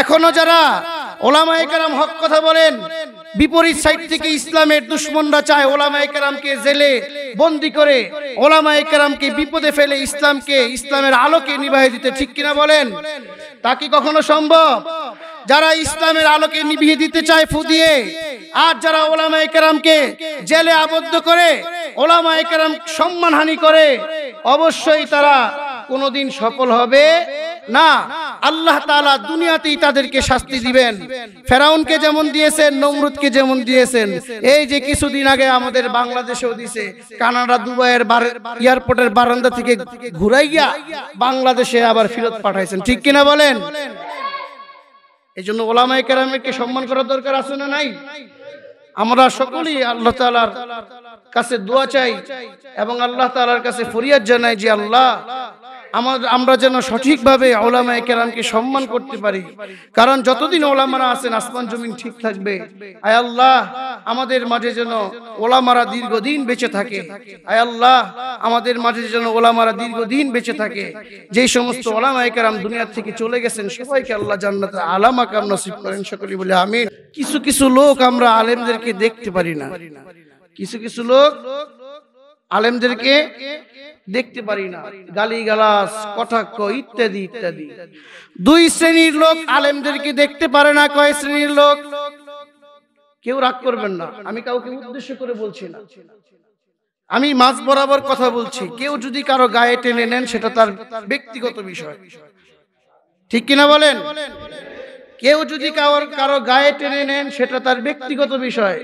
এখনো যারা একরাম হক কথা বলেন বিপরীত সাইড থেকে ইসলামের দুশ্মনরা চায় একরামকে জেলে বন্দি করে একরামকে বিপদে ফেলে ইসলামকে ইসলামের আলোকে নিবাহে দিতে ঠিক কিনা বলেন তা কি কখনো সম্ভব যারা ইসলামের আলোকে নিভিয়ে দিতে চায় ফুদিয়ে আর যারা একরামকে জেলে আবদ্ধ করে একরাম সম্মানহানি করে অবশ্যই তারা কোনদিন সফল হবে না আল্লাহ তালা দুনিয়াতেই তাদেরকে শাস্তি দিবেন ফেরাউনকে যেমন দিয়েছেন নমরুদকে যেমন দিয়েছেন এই যে কিছুদিন আগে আমাদের বাংলাদেশেও দিছে কানাডা দুবাইয়ের এয়ারপোর্টের বারান্দা থেকে ঘুরাইয়া বাংলাদেশে আবার ফিরত পাঠাইছেন ঠিক কিনা বলেন এই জন্য ওলামাই কেরামেরকে সম্মান করার দরকার আছে না নাই আমরা সকলেই আল্লাহ তালার কাছে দোয়া চাই এবং আল্লাহ তালার কাছে ফরিয়াদ জানাই যে আল্লাহ আমার আমরা যেন সঠিকভাবে ওলামায় কেরামকে সম্মান করতে পারি কারণ যতদিন ওলামারা আছেন আসমান জমিন ঠিক থাকবে আয় আল্লাহ আমাদের মাঝে যেন ওলামারা দীর্ঘদিন বেঁচে থাকে আয় আল্লাহ আমাদের মাঝে যেন ওলামারা দীর্ঘদিন বেঁচে থাকে যেই সমস্ত ওলামায় কেরাম দুনিয়ার থেকে চলে গেছেন সবাইকে আল্লাহ জান্নাতে আলামা কাম নসিব করেন সকলে বলে আমিন কিছু কিছু লোক আমরা আলেমদেরকে দেখতে পারি না কিছু কিছু লোক আলেমদেরকে দেখতে পারি না গালিগালাস কটাক্ষ ইত্যাদি ইত্যাদি দুই শ্রেণীর লোক আলেমদেরকে দেখতে পারে না কয় শ্রেণীর লোক কেউ রাগ করবেন না আমি কাউকে উদ্দেশ্য করে বলছি না আমি মাঝ বরাবর কথা বলছি কেউ যদি কারো গায়ে টেনে নেন সেটা তার ব্যক্তিগত বিষয় ঠিক কিনা বলেন কেউ যদি কারোর কারো গায়ে টেনে নেন সেটা তার ব্যক্তিগত বিষয়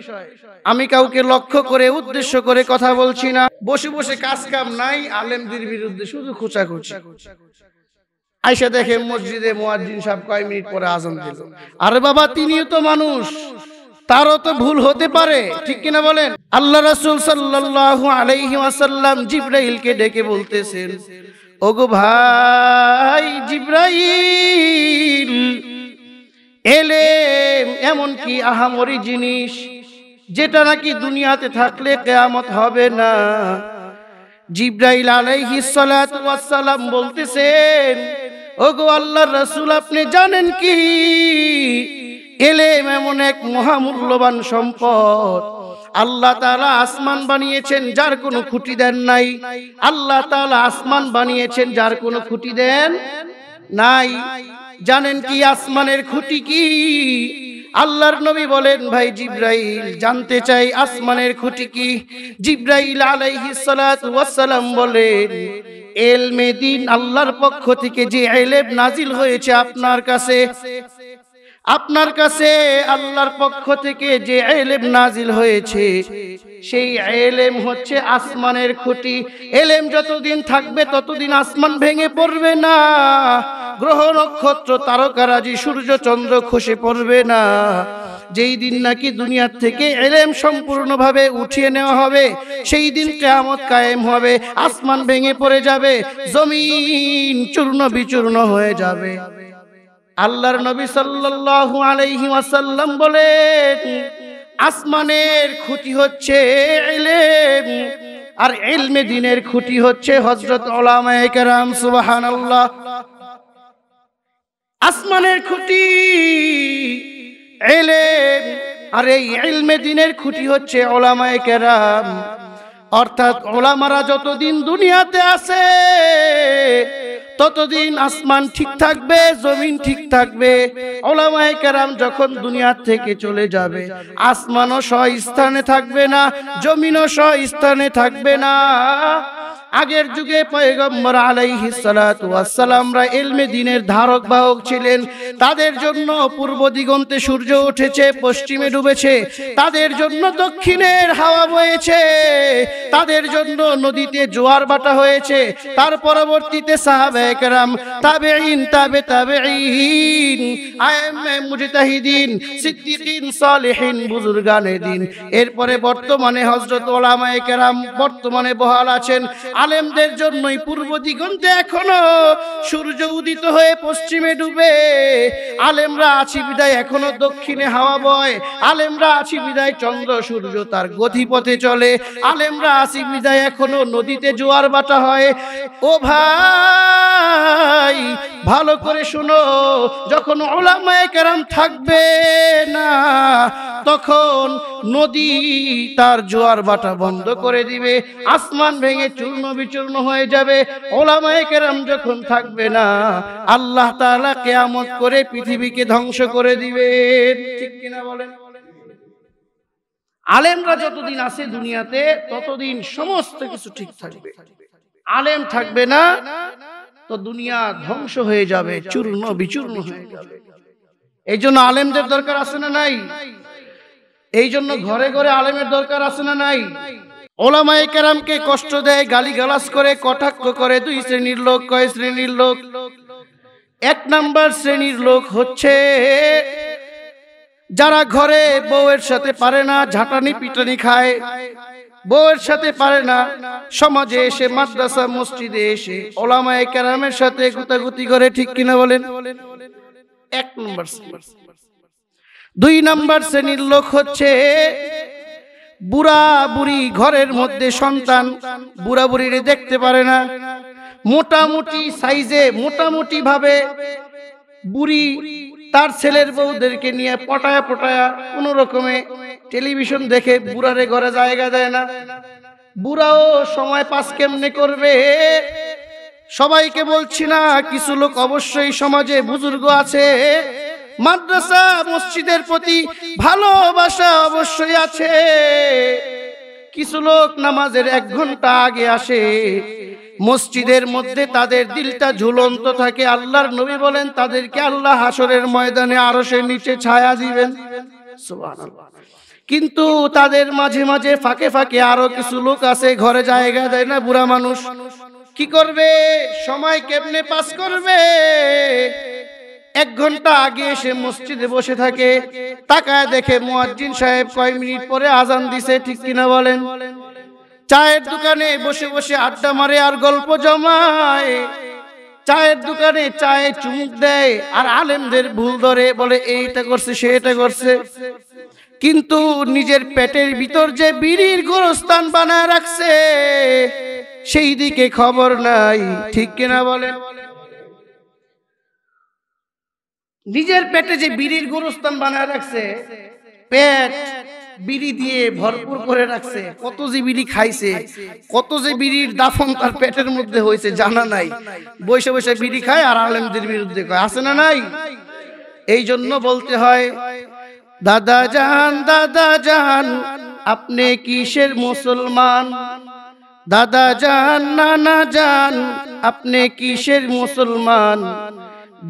আমি কাউকে লক্ষ্য করে উদ্দেশ্য করে কথা বলছি না বসে বসে কাজ কাম নাই আলেমদের বিরুদ্ধে শুধু খুচা আইসা দেখে মসজিদে মোয়াজিন সাহেব কয় মিনিট পরে আজান দিল আরে বাবা তিনিও তো মানুষ তারও তো ভুল হতে পারে ঠিক কিনা বলেন আল্লাহ রাসুল সাল্লাল্লাহু আলাইহি ওয়াসাল্লাম জিব্রাইলকে ডেকে বলতেছেন ওগো ভাই জিব্রাইল এলেম এমন কি আহামরি জিনিস যেটা নাকি দুনিয়াতে থাকলে কেয়ামত হবে না জিব্রাইল আলাইহি সালাম বলতেছেন ওগো আল্লাহর রাসূল আপনি জানেন কি এলেম এমন এক মহামূল্যবান সম্পদ আল্লাহ তাআলা আসমান বানিয়েছেন যার কোনো খুঁটি দেন নাই আল্লাহ তাআলা আসমান বানিয়েছেন যার কোনো খুঁটি দেন নাই জানেন কি আসমানের খুঁটি কি আল্লাহর নবী বলেন ভাই জিব্রাইল জানতে চাই আসমানের খুঁটি কি জিব্রাইল সালাম বলেন এলমেদিন আল্লাহর পক্ষ থেকে যে এলেব নাজিল হয়েছে আপনার কাছে আপনার কাছে আল্লাহর পক্ষ থেকে যে এলেম নাজিল হয়েছে সেই এলেম হচ্ছে আসমানের খুঁটি এলেম যতদিন থাকবে ততদিন আসমান ভেঙে পড়বে না গ্রহ নক্ষত্র তারকারাজি সূর্য চন্দ্র খসে পড়বে না যেই দিন নাকি দুনিয়ার থেকে এলেম সম্পূর্ণভাবে উঠিয়ে নেওয়া হবে সেই দিন কেয়ামত কায়েম হবে আসমান ভেঙে পড়ে যাবে জমিন চূর্ণ বিচূর্ণ হয়ে যাবে আল্লাহর নবী সাল্লাল্লাহু আলাইহি ওয়াসাল্লাম বলেন আসমানের খুঁটি হচ্ছে ইলম আর ইলমে দ্বীনের খুঁটি হচ্ছে হযরত উলামায়ে কেরাম সুবহানাল্লাহ আসমানের খুঁটি ইলম আর এই ইলমে দ্বীনের খুঁটি হচ্ছে উলামায়ে কেরাম অর্থাৎ ওলামারা যতদিন দুনিয়াতে আছে ততদিন আসমান ঠিক থাকবে জমিন ঠিক থাকবে ওলামায় কেরাম যখন দুনিয়ার থেকে চলে যাবে আসমানও স্ব স্থানে থাকবে না জমিনও স্ব স্থানে থাকবে না আগের যুগে পয়গম্বর আলাইহি সালাতামরা এলমে দিনের ধারক বাহক ছিলেন তাদের জন্য পূর্ব দিগন্তে সূর্য উঠেছে পশ্চিমে ডুবেছে তাদের জন্য দক্ষিণের হাওয়া বয়েছে তাদের জন্য নদীতে জোয়ার বাটা হয়েছে তার পরবর্তীতে সাহাবাহাম তাবেইন তাবে তাবেইন আইএমএ মুজতাহিদিন সিদ্দিকিন সালেহিন বুজুর্গানে দিন এরপরে বর্তমানে হযরত ওলামায়ে কেরাম বর্তমানে বহাল আছেন আলেমদের জন্যই পূর্ব দিগন্তে এখনো সূর্য উদিত হয়ে পশ্চিমে ডুবে আলেমরা আছি বিদায় এখনো দক্ষিণে হাওয়া বয় আলেমরা আছি বিদায় চন্দ্র সূর্য তার গতিপথে চলে আলেমরা আছি বিদায় এখনো নদীতে জোয়ার বাটা হয় ও ভাই ভালো করে শুনো যখন ওলামায় কেরাম থাকবে না তখন নদী তার জোয়ার বাটা বন্ধ করে দিবে আসমান ভেঙে চূর্ণ বিচূর্ণ হয়ে যাবে ওলামায় কেরাম যখন থাকবে না আল্লাহ তাআলা কেয়ামত করে পৃথিবীকে ধ্বংস করে দিবে ঠিক কিনা বলেন আলেমরা যতদিন আছে দুনিয়াতে ততদিন সমস্ত কিছু ঠিক থাকবে আলেম থাকবে না তো দুনিয়া ধ্বংস হয়ে যাবে চূর্ণ বিচূর্ণ হয়ে যাবে এই জন্য আলেমদের দরকার আছে না নাই এই জন্য ঘরে ঘরে আলেমের দরকার আছে না নাই ওলামাই কেরামকে কষ্ট দেয় গালিগালাজ করে কটাক্ষ করে দুই শ্রেণীর লোক কয় শ্রেণীর লোক এক নাম্বার শ্রেণীর লোক হচ্ছে যারা ঘরে বউয়ের সাথে পারে না ঝাঁটানি পিটানি খায় বউয়ের সাথে পারে না সমাজে এসে মাদ্রাসা মসজিদে এসে ওলামায় কেরামের সাথে গুতাগুতি করে ঠিক কিনা বলেন এক নম্বর দুই নাম্বার শ্রেণীর লোক হচ্ছে বুড়া বুড়ি ঘরের মধ্যে সন্তান বুড়া বুড়িরে দেখতে পারে না মোটামুটি সাইজে মোটামুটি ভাবে বুড়ি তার ছেলের বউদেরকে নিয়ে পটায়া পটায়া কোনো রকমে টেলিভিশন দেখে বুড়ারে ঘরে জায়গা দেয় না বুড়াও সময় পাস কেমনে করবে সবাইকে বলছি না কিছু লোক অবশ্যই সমাজে বুজুর্গ আছে মাদ্রাসা মসজিদের প্রতি ভালোবাসা অবশ্যই আছে কিছু লোক নামাজের এক ঘন্টা আগে আসে মসজিদের মধ্যে তাদের দিলটা ঝুলন্ত থাকে আল্লাহর নবী বলেন তাদেরকে আল্লাহ হাসরের ময়দানে সে নিচে ছায়া দিবেন কিন্তু তাদের মাঝে মাঝে ফাঁকে ফাঁকে আরো কিছু লোক আছে ঘরে জায়গা দেয় না বুড়া মানুষ কি করবে সময় কেমনে পাস করবে এক ঘন্টা আগে এসে মসজিদে বসে থাকে তাকায় দেখে মোয়াজ্জিন সাহেব কয় মিনিট পরে আজান দিছে ঠিক কিনা বলেন চায়ের দোকানে বসে বসে আড্ডা মারে আর গল্প জমায় চায়ের দোকানে চায়ে চুমুক দেয় আর আলেমদের ভুল ধরে বলে এইটা করছে সেটা করছে কিন্তু নিজের পেটের ভিতর যে বিড়ির গোরস্থান বানায় রাখছে সেই দিকে খবর নাই ঠিক কিনা বলেন নিজের পেটে যে বিড়ির গুরুস্থান বানায় রাখছে পেট বিড়ি দিয়ে ভরপুর করে রাখছে কত যে বিড়ি খাইছে কত যে বিড়ির দাফন তার পেটের মধ্যে হয়েছে জানা নাই বসে বসে বিড়ি খায় আর আলেমদের বিরুদ্ধে কয় আছে না নাই এই জন্য বলতে হয় দাদা জান দাদা জান আপনি কিসের মুসলমান দাদা জান নানা জান আপনি কিসের মুসলমান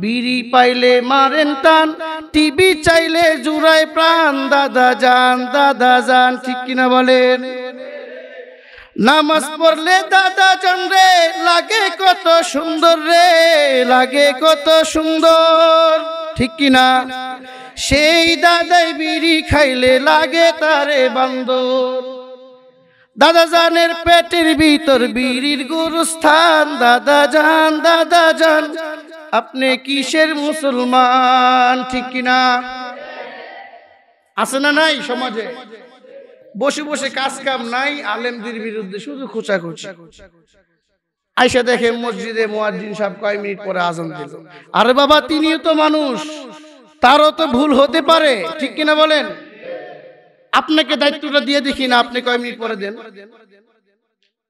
বিড়ি পাইলে মারেন টান টিভি চাইলে জুড়ায় প্রাণ দাদা যান দাদা যান ঠিক কিনা বলেন নামাজ পড়লে দাদা যান রে লাগে কত সুন্দর রে লাগে কত সুন্দর ঠিক কিনা সেই দাদাই বিড়ি খাইলে লাগে তারে বান্দর দাদা জানের পেটের ভিতর বিড়ির গুরুস্থান দাদা যান দাদা যান আপনি কিসের মুসলমান ঠিক কিনা আছে না নাই সমাজে বসে বসে কাজ কাম নাই আলেমদের বিরুদ্ধে শুধু খোঁচা খোঁচা আইসা দেখে মসজিদে মোয়াজিন সাহেব কয় মিনিট পরে আজম দিল আরে বাবা তিনিও তো মানুষ তারও তো ভুল হতে পারে ঠিক কিনা বলেন আপনাকে দায়িত্বটা দিয়ে দেখি না আপনি কয় মিনিট পরে দেন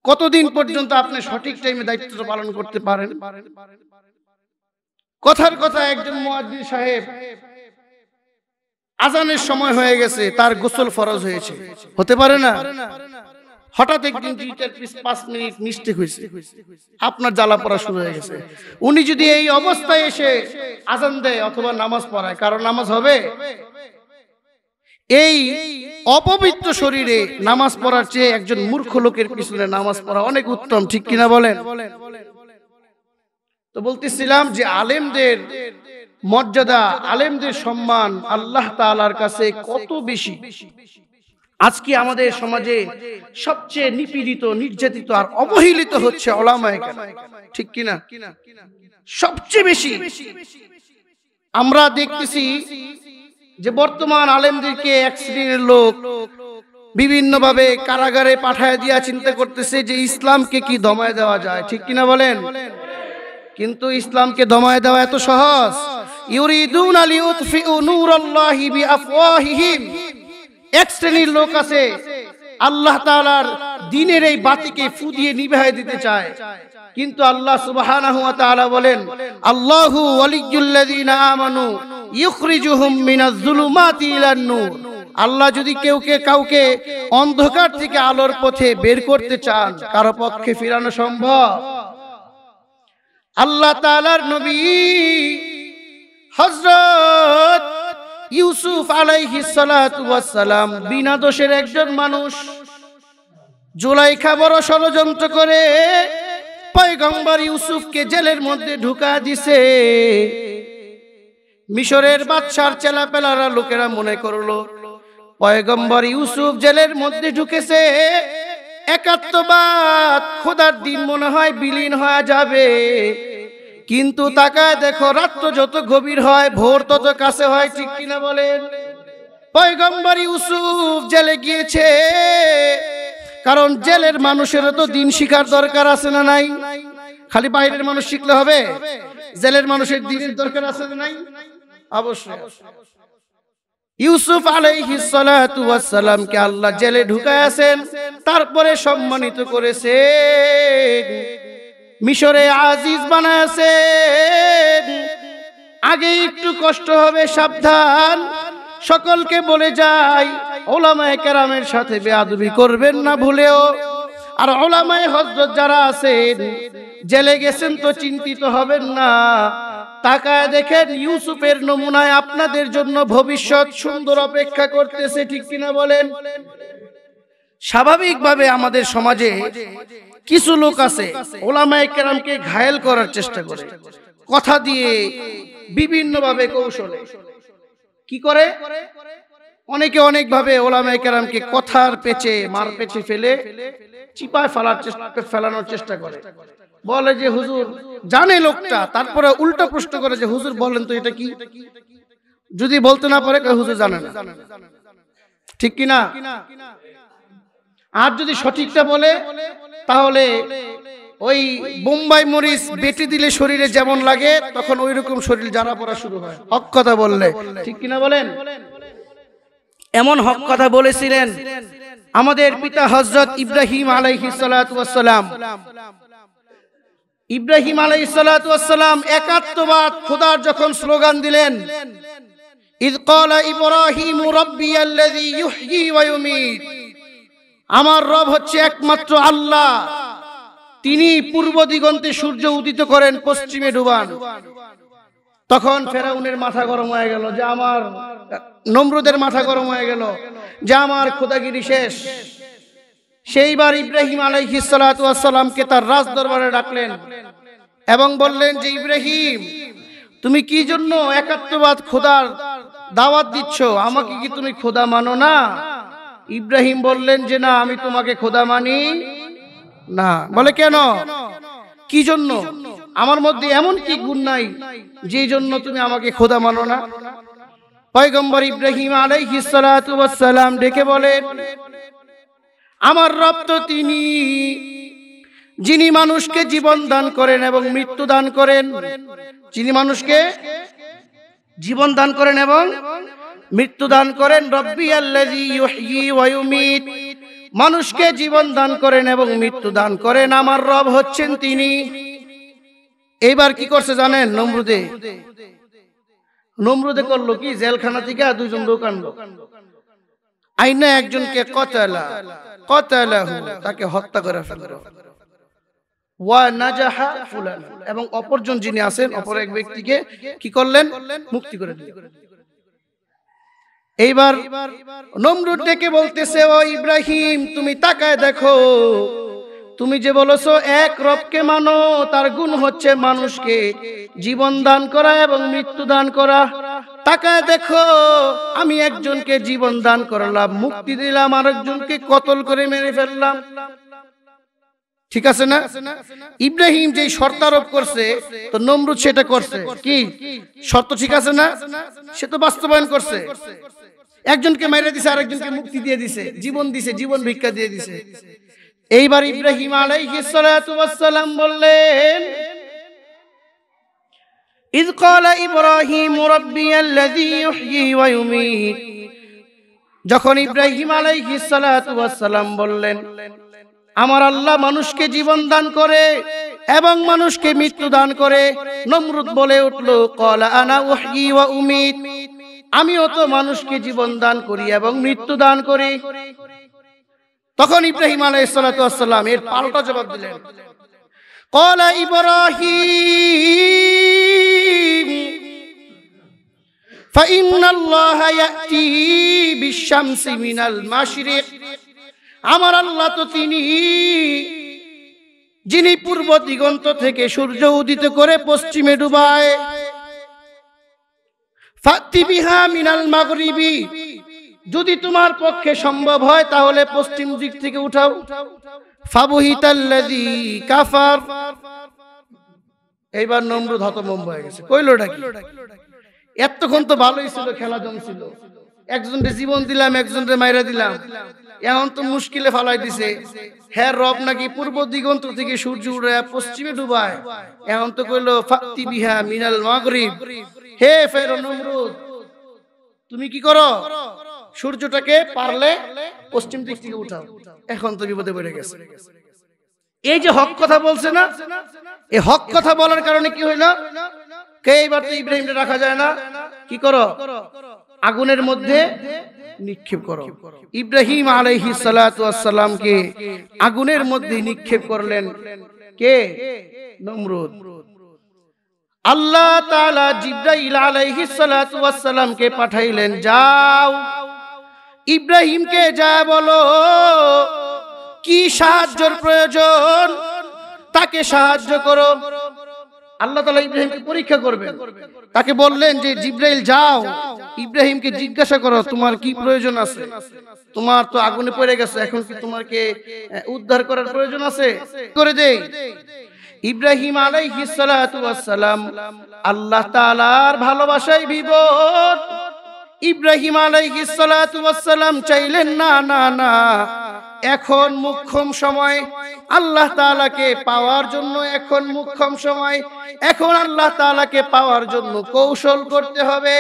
কতদিন পর্যন্ত আপনি সঠিক টাইমে দায়িত্বটা পালন করতে পারেন কথার কথা একজন মুয়াজ্জিন সাহেব আজানের সময় হয়ে গেছে তার গোসল ফরজ হয়েছে হতে পারে না হঠাৎ একদিন দুইটার পাঁচ মিনিট মিস্টেক হয়েছে আপনার জ্বালা পড়া শুরু হয়ে গেছে উনি যদি এই অবস্থায় এসে আজান দেয় অথবা নামাজ পড়ায় কারণ নামাজ হবে এই অপবিত্র শরীরে নামাজ পড়ার চেয়ে একজন মূর্খ লোকের পিছনে নামাজ পড়া অনেক উত্তম ঠিক কিনা বলেন তো বলতেছিলাম যে আলেমদের মর্যাদা আলেমদের সম্মান আল্লাহ তালার কাছে কত বেশি আজকে আমাদের সমাজে সবচেয়ে নিপীড়িত নির্যাতিত আর অবহেলিত হচ্ছে ঠিক কিনা সবচেয়ে বেশি আমরা দেখতেছি যে বর্তমান আলেমদেরকে এক শ্রেণীর লোক বিভিন্নভাবে কারাগারে পাঠায় দিয়া চিন্তা করতেছে যে ইসলামকে কি দমায় দেওয়া যায় ঠিক কিনা বলেন কিন্তু ইসলামকে দমায় দেওয়া এত সহজ ইউরিদুন আলী উতফিউ আল্লাহিবি বিআফওয়াহিহিম এক শ্রেণীর লোক আছে আল্লাহ তাআলার দিনের এই বাতিকে ফু দিয়ে নিভায় দিতে চায় কিন্তু আল্লাহ সুবহানাহু ওয়া বলেন আল্লাহু ওয়ালিয়্যুল লাযিনা আমানু ইউখরিজুহুম মিনাজ যুলুমাতি ইলান নূর আল্লাহ যদি কেউকে কাউকে অন্ধকার থেকে আলোর পথে বের করতে চান কারো পক্ষে ফিরানো সম্ভব আল্লাহ তালার নবী হজরত ইউসুফ আলাইহি সালাম বিনা দোষের একজন মানুষ জুলাইখা বড় ষড়যন্ত্র করে পয়গম্বর ইউসুফকে জেলের মধ্যে ঢুকা দিছে মিশরের বাদশার চেলাপেলারা লোকেরা মনে করলো পয়গম্বর ইউসুফ জেলের মধ্যে ঢুকেছে একাত্মবাদ খোদার দিন মনে হয় বিলীন হয়ে যাবে কিন্তু তাকায় দেখো রাত্র যত গভীর হয় ভোর তত কাছে হয় ঠিক কিনা বলেন পয়গম্বরী ইউসুফ জেলে গিয়েছে কারণ জেলের মানুষের তো দিন শিখার দরকার আছে না নাই খালি বাইরের মানুষ শিখলে হবে জেলের মানুষের দিনের দরকার আছে না নাই অবশ্যই ইউসুফ আলাইহিসালামকে আল্লাহ জেলে ঢুকায়াছেন আছেন তারপরে সম্মানিত করেছে মিশরে আজিজ বানায়ছে আগে একটু কষ্ট হবে সাবধান সকলকে বলে যাই ওলামায় কেরামের সাথে বেয়াদবি করবেন না ভুলেও আর ওলামায় হজরত যারা আছেন জেলে গেছেন তো চিন্তিত হবেন না তাকায় দেখেন ইউসুফের নমুনায় আপনাদের জন্য ভবিষ্যৎ সুন্দর অপেক্ষা করতেছে ঠিক কিনা বলেন স্বাভাবিকভাবে আমাদের সমাজে কিছু লোক আছে ওলামায় কেরামকে ঘায়েল করার চেষ্টা করে কথা দিয়ে বিভিন্নভাবে কৌশলে কি করে অনেকে অনেকভাবে ওলামায় কেরামকে কথার পেচে মার পেছে ফেলে চিপায় ফেলার চেষ্টা ফেলানোর চেষ্টা করে বলে যে হুজুর জানে লোকটা তারপরে উল্টা প্রশ্ন করে যে হুজুর বলেন তো এটা কি যদি বলতে না পারে হুজুর জানে না ঠিক কিনা আর যদি সঠিকটা বলে তাহলে ওই বোম্বাই মরিচ বেটে দিলে শরীরে যেমন লাগে তখন ওই রকম শরীর জানা পড়া শুরু হয় হক কথা বললে ঠিক কিনা বলেন এমন হক কথা বলেছিলেন আমাদের পিতা হজরত ইব্রাহিম আলাইহিস সালাম ইব্রাহিম আলাই সালাতাম একাত্মবাদ খোদার যখন স্লোগান দিলেন আমার রব হচ্ছে একমাত্র আল্লাহ তিনি পূর্ব দিগন্তে সূর্য উদিত করেন পশ্চিমে ডুবান তখন ফেরাউনের মাথা গরম হয়ে গেল যে আমার নম্রদের মাথা গরম হয়ে গেল যে আমার খোদাগিরি শেষ সেইবার ইব্রাহিম আলাইহি সালাতামকে তার রাজ দরবারে ডাকলেন এবং বললেন যে ইব্রাহিম তুমি কি জন্য একাত্মবাদ খোদার দাওয়াত দিচ্ছ আমাকে কি তুমি খোদা মানো না ইব্রাহিম বললেন যে না আমি তোমাকে খোদা মানি না বলে কেন কি জন্য আমার মধ্যে এমন কি গুণ নাই যে জন্য তুমি আমাকে খোদা মানো না পয়গম্বর ইব্রাহিম আলাইহিস সালাম ডেকে বলেন আমার রব তো তিনি যিনি মানুষকে জীবন দান করেন এবং মৃত্যু দান করেন যিনি মানুষকে জীবন দান করেন এবং মৃত্যু দান করেন রব্বি আল্লাহিত মানুষকে জীবন দান করেন এবং মৃত্যু দান করেন আমার রব হচ্ছেন তিনি এইবার কি করছে জানেন নমরুদে নমরুদে করলো কি জেলখানা থেকে দুজন লোক আনলো আইনা একজনকে কতলা তাকে হত্যা করে ফেলল ওয়া এবং অপরজন যিনি আছেন অপর এক ব্যক্তিকে কি করলেন মুক্তি করে এইবার নমরুদ ডেকে বলতেছে ও ইব্রাহিম তুমি তাকায় দেখো তুমি যে বলেছো এক রবকে মানো তার গুণ হচ্ছে মানুষকে জীবন দান করা এবং মৃত্যু দান করা তাকায় দেখো আমি একজনকে জীবন দান করলাম মুক্তি দিলাম আরেকজনকে কতল করে মেরে ফেললাম ঠিক আছে না ইব্রাহিম যে শর্তারোপ করছে তো নমরুদ সেটা করছে কি শর্ত ঠিক আছে না সে তো বাস্তবায়ন করছে একজনকে মেরে দিছে আরেকজনকে মুক্তি দিয়ে দিছে জীবন দিছে জীবন ভিক্ষা দিয়ে দিছে এইবার ইব্রাহিম আলাইহিসালাম বললেন إذ قال إبراهيم ربي الذي يحيي ويميت যখন ইব্রাহিম আলাইহিস সালাম বললেন আমার আল্লাহ মানুষকে জীবন দান করে এবং মানুষকে মৃত্যু দান করে নমরুদ বলে উঠল কলা আনা ওয়াহয়ি ওয়া উমিত আমিও তো মানুষকে জীবন দান করি এবং মৃত্যু দান করি তখন ইব্রাহিম আলাইসালাম এর পাল্টা জবাব দিলেন কলা ইব্রাহিম আমার আল্লাহ তো তিনি যিনি পূর্ব দিগন্ত থেকে সূর্য উদিত করে পশ্চিমে ডুবায় ফাতিবিহা মিনাল মাগরিবি যদি তোমার পক্ষে সম্ভব হয় তাহলে পশ্চিম দিক থেকে উঠাও কাফার এইবার নম্র হতমম হয়ে গেছে কইলোটা এতক্ষণ তো ভালোই ছিল খেলা জমছিল একজনকে জীবন দিলাম একজনকে মাইরা দিলাম এখন তো মুশকিলে ফালাই দিছে হ্যাঁ রব নাকি পূর্ব দিগন্ত থেকে সূর্য উড়ে পশ্চিমে ডুবায় এখন তো কইলো ফাতি বিহা মিনাল মাগরিব হে ফেরো নমরুদ তুমি কি করো সূর্যটাকে পারলে পশ্চিম দিক থেকে উঠাও এখন তো বিপদে পড়ে গেছে এই যে হক কথা বলছে না এই হক কথা বলার কারণে কি হইল কে এইবার তো ইব্রাহিম রাখা যায় না কি করো আগুনের মধ্যে নিক্ষেপ করো ইব্রাহিম আলহি সালাতামকে আগুনের মধ্যে নিক্ষেপ করলেন কে নমরুদ আল্লাহ তালা জিব্রাইল আলহি সালাতামকে পাঠাইলেন যাও ইব্রাহিমকে যা বলো কি সাহায্যর প্রয়োজন তাকে সাহায্য করো আল্লাহ তালা ইব্রাহিমকে পরীক্ষা করবে তাকে বললেন যে জিব্রাইল যাও ইব্রাহিমকে জিজ্ঞাসা করো তোমার কি প্রয়োজন আছে তোমার তো আগুনে পড়ে গেছে এখন কি তোমাকে উদ্ধার করার প্রয়োজন আছে করে দেই ইব্রাহিম আলাইহিস সালাম আল্লাহ তাআলার ভালোবাসায় বিভোর ইব্রাহিম আলাইহিসালাম চাইলেন না না না এখন মুখ্যম সময় আল্লাহ তালাকে পাওয়ার জন্য এখন মুখ্যম সময় এখন আল্লাহ তালাকে পাওয়ার জন্য কৌশল করতে হবে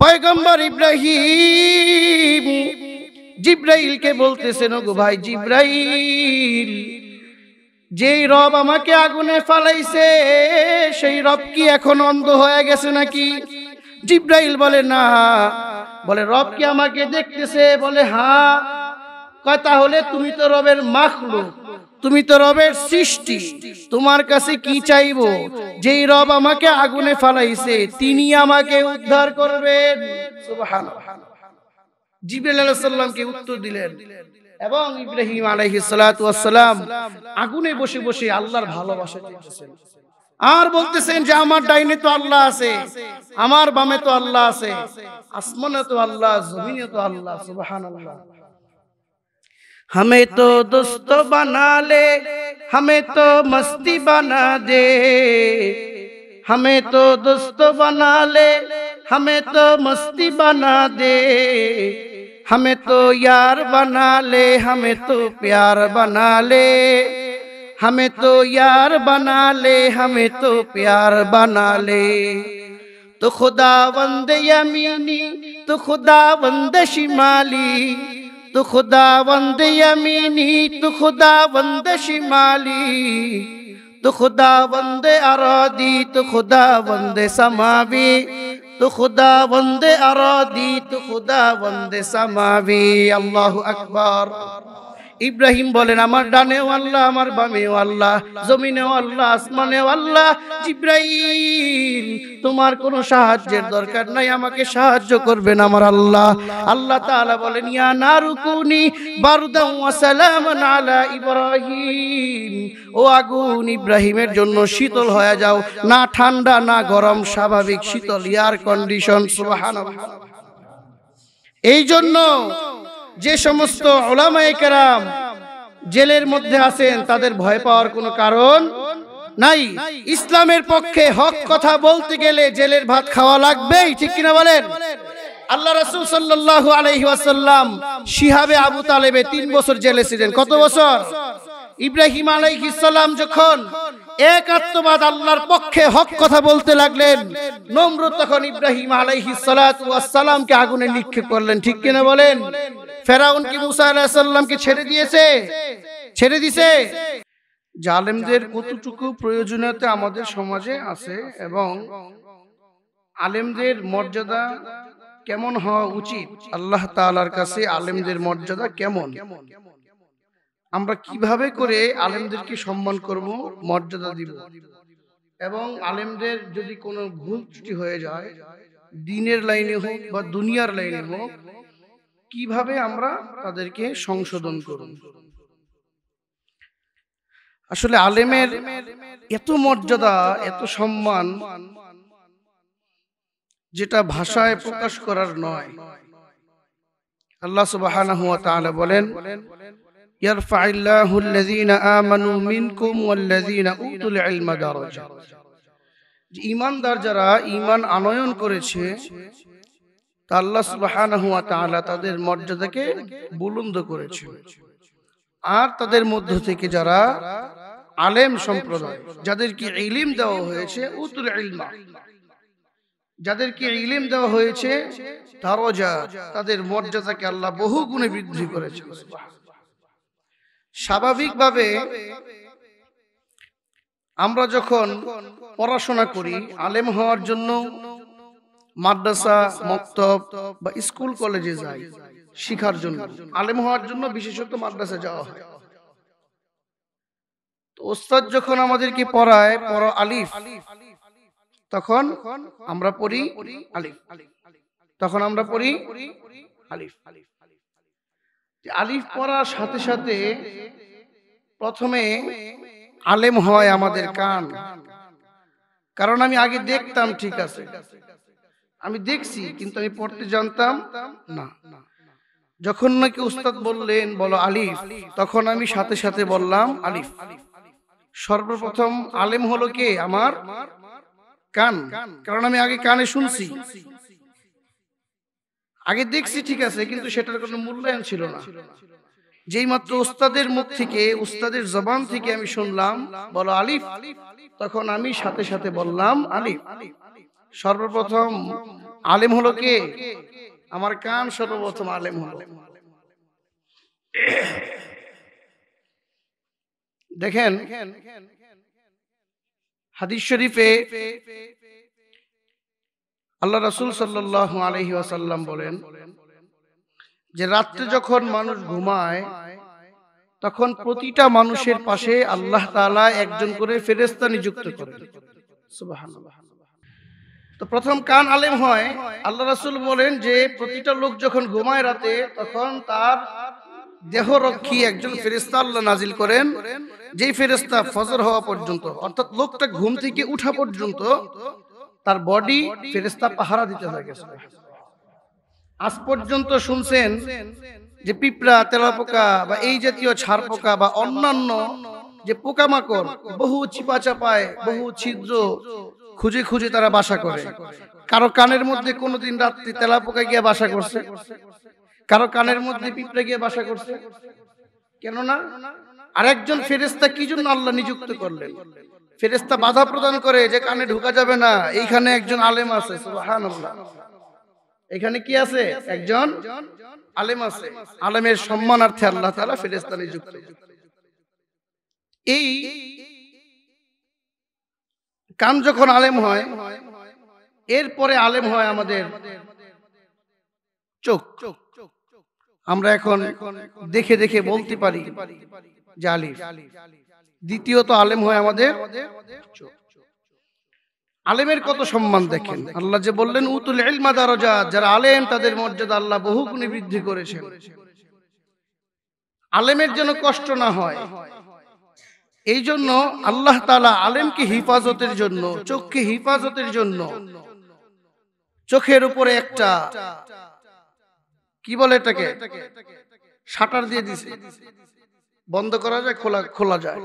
পয়গম্বর ইব্রাহিম জিব্রাইলকে বলতেছেন গো ভাই জিব্রাইল যেই রব আমাকে আগুনে ফালাইছে সেই রব কি এখন অন্ধ হয়ে গেছে নাকি জিব্রাইল বলে না বলে রব কি আমাকে দেখতেছে বলে হা কথা হলে তুমি তো রবের মাখলো তুমি তো রবের সৃষ্টি তোমার কাছে কি চাইব যেই রব আমাকে আগুনে ফালাইছে তিনি আমাকে উদ্ধার করবেন জিবরাইল উত্তর দিলেন এবং ইব্রাহিম আলাইহিস আগুনে বসে বসে আল্লাহর ভালোবাসা চাইতেছেন আর বলতেছেন যে আমার ডাইনে তো আল্লাহ আছে আমার বামে তো আল্লাহ আছে আসমানে তো আল্লাহ জমিনে তো আল্লাহ সুবহানাল্লাহ हमें तो दोस्त बना ले हमें तो मस्ती बना दे हमें तो दोस्त बना ले हमें तो मस्ती बना दे हमें तो यार बना ले हमें तो प्यार बना ले हमें तो यार बना ले हमें तो प्यार बना ले तो खुदा वंद यमीनी तो खुदा वंद शिमाली तो खुदा वंद यमीनी तो खुदा वंद शिमाली तो खुदा वंद अरादी तो खुदा वंद समावी तो खुदा वंद अरादी तो खुदा वंद समावी अल्लाह अकबर ইব্রাহিম বলেন আমার ডানেও আল্লাহ আমার বামেও আল্লাহ জমিনেও আল্লাহ আসমানেও আল্লাহ ইব্রাহিম তোমার কোনো সাহায্যের দরকার নাই আমাকে সাহায্য করবেন আমার আল্লাহ আল্লাহ তাআলা বলেন ইয়া নারুকুনি বারদাও ওয়া সালামান আলা ইব্রাহিম ও আগুন ইব্রাহিমের জন্য শীতল হয়ে যাও না ঠান্ডা না গরম স্বাভাবিক শীতল এয়ার কন্ডিশন সুবহানাল্লাহ এই জন্য যে সমস্ত ওলামায়াম জেলের মধ্যে আছেন তাদের ভয় পাওয়ার কোনো কারণ নাই ইসলামের পক্ষে হক কথা বলতে গেলে জেলের ভাত খাওয়া লাগবেই ঠিক কিনা বলেন আল্লাহ রসুল সাল্লাহ আলাইহি ওয়াসাল্লাম শিহাবে আবু তালেবে তিন বছর জেলে ছিলেন কত বছর ইব্রাহিম আলাইহিসাল্লাম যখন এক আত্মবাদ আল্লাহর পক্ষে হক কথা বলতে লাগলেন নম্র তখন ইব্রাহিম আলাইহিসালামকে আগুনে নিক্ষেপ করলেন ঠিক কিনা বলেন ফেরাউন কি মুসা আলাহিসাল্লামকে ছেড়ে দিয়েছে ছেড়ে দিছে জালেমদের কতটুকু প্রয়োজনীয়তা আমাদের সমাজে আছে এবং আলেমদের মর্যাদা কেমন হওয়া উচিত আল্লাহ তালার কাছে আলেমদের মর্যাদা কেমন আমরা কিভাবে করে আলেমদেরকে সম্মান করব মর্যাদা দিব এবং আলেমদের যদি কোনো ভুল ত্রুটি হয়ে যায় দিনের লাইনে হোক বা দুনিয়ার লাইনে হোক কিভাবে আমরা তাদেরকে সংশোধন করুন আসলে আলেমের এত মর্যাদা এত সম্মান যেটা ভাষায় প্রকাশ করার নয় আল্লাহ সুবহানাহু ওয়া তাআলা বলেন ইয়ারফাইল্লাহু আল্লাযীনা আমানু মিনকুম উতুল ইলমা দারাজাত যারা ঈমান আনয়ন করেছে তা আল্লাহ সুবাহান তাদের মর্যাদাকে বুলন্দ করেছে আর তাদের মধ্য থেকে যারা আলেম সম্প্রদায় যাদেরকে ইলিম দেওয়া হয়েছে উতুল ইলমা যাদেরকে ইলিম দেওয়া হয়েছে তারজা তাদের মর্যাদাকে আল্লাহ বহু গুণে বৃদ্ধি করেছে স্বাভাবিকভাবে আমরা যখন পড়াশোনা করি আলেম হওয়ার জন্য মাদ্রাসা মক্তব বা স্কুল কলেজে যায় শিখার জন্য আলেম হওয়ার জন্য বিশেষত মাদ্রাসা যাওয়া হয় তো ওস্তাদ যখন আমাদেরকে পড়ায় পড়া আলিফ তখন আমরা পড়ি আলিফ তখন আমরা পড়ি আলিফ আলিফ পড়ার সাথে সাথে প্রথমে আলেম হয় আমাদের কান কারণ আমি আগে দেখতাম ঠিক আছে আমি দেখছি কিন্তু আমি পড়তে জানতাম না যখন নাকি উস্তাদ বললেন বলো আলিফ তখন আমি সাথে সাথে বললাম আলিফ সর্বপ্রথম আলেম হলো কে আমার কান কারণ আমি আগে কানে শুনছি আগে দেখছি ঠিক আছে কিন্তু সেটার কোনো মূল্যায়ন ছিল না যেই মাত্র উস্তাদের মুখ থেকে উস্তাদের জবান থেকে আমি শুনলাম বলো আলিফ তখন আমি সাথে সাথে বললাম আলিফ সর্বপ্রথম আলেম হলো কে আমার কান সর্বপ্রথম আলেম হলো দেখেন হাদিস শরীফে আল্লাহ রাসুল সাল্লাহ আলহি আসাল্লাম বলেন যে রাত্রে যখন মানুষ ঘুমায় তখন প্রতিটা মানুষের পাশে আল্লাহ তালা একজন করে ফেরেস্তা নিযুক্ত করেন সুবাহ তো প্রথম কান আলেম হয় আল্লাহ রাসুল বলেন যে প্রতিটা লোক যখন ঘুমায় রাতে তখন তার দেহরক্ষী একজন ফেরিস্তা আল্লাহ নাজিল করেন যেই ফেরিস্তা ফজর হওয়া পর্যন্ত অর্থাৎ লোকটা ঘুম থেকে উঠা পর্যন্ত তার বডি ফেরিস্তা পাহারা দিতে হয়ে গেছে আজ পর্যন্ত শুনছেন যে পিঁপড়া তেলা পোকা বা এই জাতীয় ছাড় পোকা বা অন্যান্য যে পোকামাকড় বহু চিপা চাপায় বহু ছিদ্র খুঁজে খুঁজে তারা বাসা করে কারো কানের মধ্যে কোনোদিন রাত্রি তেলা পোকা গিয়ে বাসা করছে কারো কানের মধ্যে পিঁপড়ে গিয়ে বাসা করছে কেননা আরেকজন ফেরেস্তা কি জন্য আল্লাহ নিযুক্ত করলেন ফেরেস্তা বাধা প্রদান করে যে কানে ঢুকা যাবে না এইখানে একজন আলেম আছে এখানে কি আছে একজন আলেম আছে আলেমের সম্মানার্থে আল্লাহ তালা ফেরেস্তা নিযুক্ত এই কান যখন আলেম হয় এরপরে আলেম হয় আমাদের চোখ আমরা এখন দেখে দেখে বলতে পারি দ্বিতীয়ত আলেম হয় আমাদের আলেমের কত সম্মান দেখেন আল্লাহ যে বললেন উতুল ইলমা দারজা যারা আলেম তাদের মর্যাদা আল্লাহ বহুগুণে বৃদ্ধি করেছেন আলেমের যেন কষ্ট না হয় এই জন্য আল্লাহ তালা আলেমকে হিফাজতের জন্য চোখকে হিফাজতের জন্য চোখের উপরে একটা কি বলে এটাকে শাটার দিয়ে দিছে বন্ধ করা যায় খোলা খোলা যায়